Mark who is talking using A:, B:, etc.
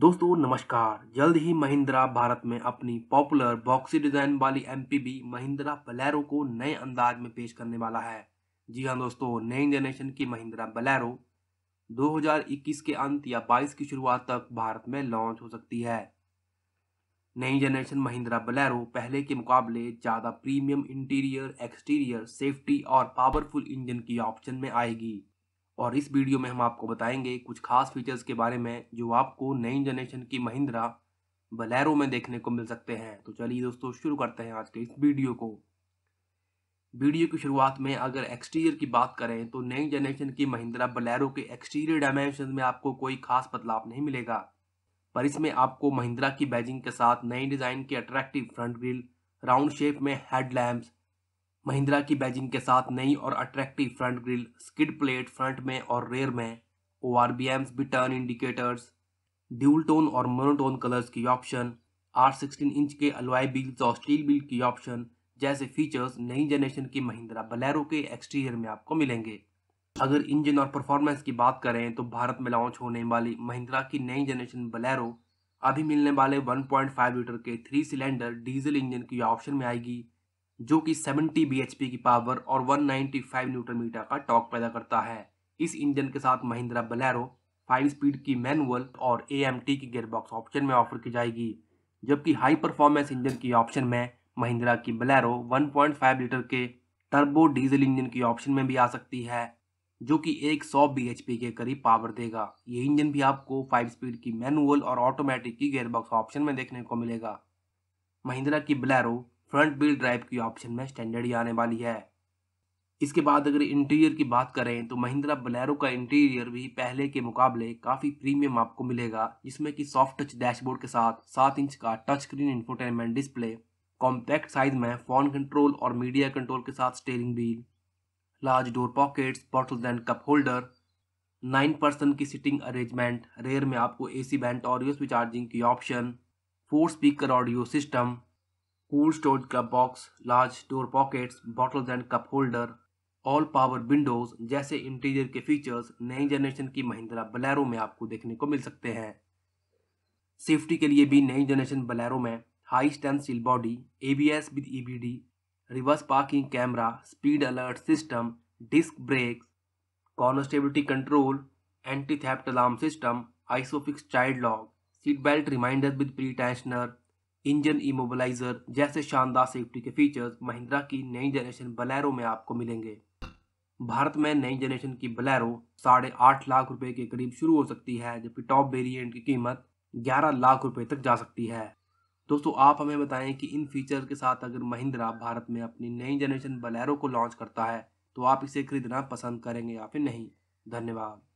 A: दोस्तों नमस्कार जल्द ही महिंद्रा भारत में अपनी पॉपुलर बॉक्सी डिजाइन वाली एम महिंद्रा बलैरो को नए अंदाज में पेश करने वाला है जी हाँ दोस्तों नई जनरेशन की महिंद्रा बलैरो 2021 के अंत या 22 की शुरुआत तक भारत में लॉन्च हो सकती है नई जनरेशन महिंद्रा बलैरो पहले के मुकाबले ज़्यादा प्रीमियम इंटीरियर एक्सटीरियर सेफ्टी और पावरफुल इंजन की ऑप्शन में आएगी और इस वीडियो में हम आपको बताएंगे कुछ खास फीचर्स के बारे में जो आपको नई जनरेशन की महिंद्रा बलैरो में देखने को मिल सकते हैं तो चलिए दोस्तों शुरू करते हैं आज के इस वीडियो को वीडियो की शुरुआत में अगर एक्सटीरियर की बात करें तो नई जनरेशन की महिंद्रा बलैरो के एक्सटीरियर डायमेंशन में आपको कोई खास बदलाव नहीं मिलेगा पर इसमें आपको महिंद्रा की बैजिंग के साथ नए डिज़ाइन के attractive front grille round shape में हेडलैम्प्स महिंद्रा की बैजिंग के साथ नई और attractive front grille skid plate front में और रेयर में ओ आर बी एम्स भी टर्न इंडिकेटर्स ड्यूल टोन और मोनोटोन कलर्स की ऑप्शन आर सिक्सटीन इंच के अलवाई बिल्स और स्टील बिल की ऑप्शन जैसे फीचर्स नई जनरेशन की महिंद्रा बलैरो के एक्सटीरियर में आपको मिलेंगे अगर इंजन और परफॉर्मेंस की बात करें तो भारत में लॉन्च होने वाली महिंद्रा की नई जनरेशन बलैरो अभी मिलने वाले 1.5 लीटर के थ्री सिलेंडर डीजल इंजन की ऑप्शन में आएगी जो कि 70 bhp की पावर और 195 न्यूटन मीटर का टॉक पैदा करता है इस इंजन के साथ महिंद्रा बलैरो 5 स्पीड की मैनुअल और टी की गियरबॉक्स ऑप्शन में ऑफर की जाएगी जबकि हाई परफॉर्मेंस इंजन की ऑप्शन में महिंद्रा की बलैरो 1.5 लीटर के टर्बो डीजल इंजन की ऑप्शन में भी आ सकती है जो कि एक सौ बी के करीब पावर देगा ये इंजन भी आपको फाइव स्पीड की मैनुअल और ऑटोमेटिक की गेयरबॉक्स ऑप्शन में देखने को मिलेगा महिंद्रा की बलैरो फ्रंट व्हील ड्राइव की ऑप्शन में स्टैंडर्ड ही आने वाली है इसके बाद अगर इंटीरियर की बात करें तो महिंद्रा बलैरो का इंटीरियर भी पहले के मुकाबले काफ़ी प्रीमियम आपको मिलेगा जिसमें कि सॉफ्ट टच डैशबोर्ड के साथ सात इंच का touch screen infotainment display compact size में फोन कंट्रोल और मीडिया कंट्रोल के साथ steering wheel large door pockets bottle and cup holder nine person की सिटिंग अरेंजमेंट रेयर में आपको C band audio switch charging की option four speaker audio system cool storage club box, large door pockets, bottles and cup holder, all power windows जैसे interior के features नई generation की महिंद्रा बलैरो में आपको देखने को मिल सकते हैं सेफ्टी के लिए भी नई जनरेशन बलैरो में high strength steel body S with E B D reverse parking camera speed alert system disc brake corner control anti theft alarm system ISOFIX child lock seat belt reminder with pretensioner engine immobiliser जैसे शानदार safety के features Mahindra की नई generation Bolero में आपको मिलेंगे भारत में नई जनरेशन की बलैरो साढ़े आठ लाख रुपए के करीब शुरू हो सकती है जबकि टॉप वेरिएंट की कीमत ग्यारह लाख रुपए तक जा सकती है दोस्तों आप हमें बताएं कि इन फीचर के साथ अगर महिंद्रा भारत में अपनी नई जनरेशन बलैरो को लॉन्च करता है तो आप इसे खरीदना पसंद करेंगे या फिर नहीं धन्यवाद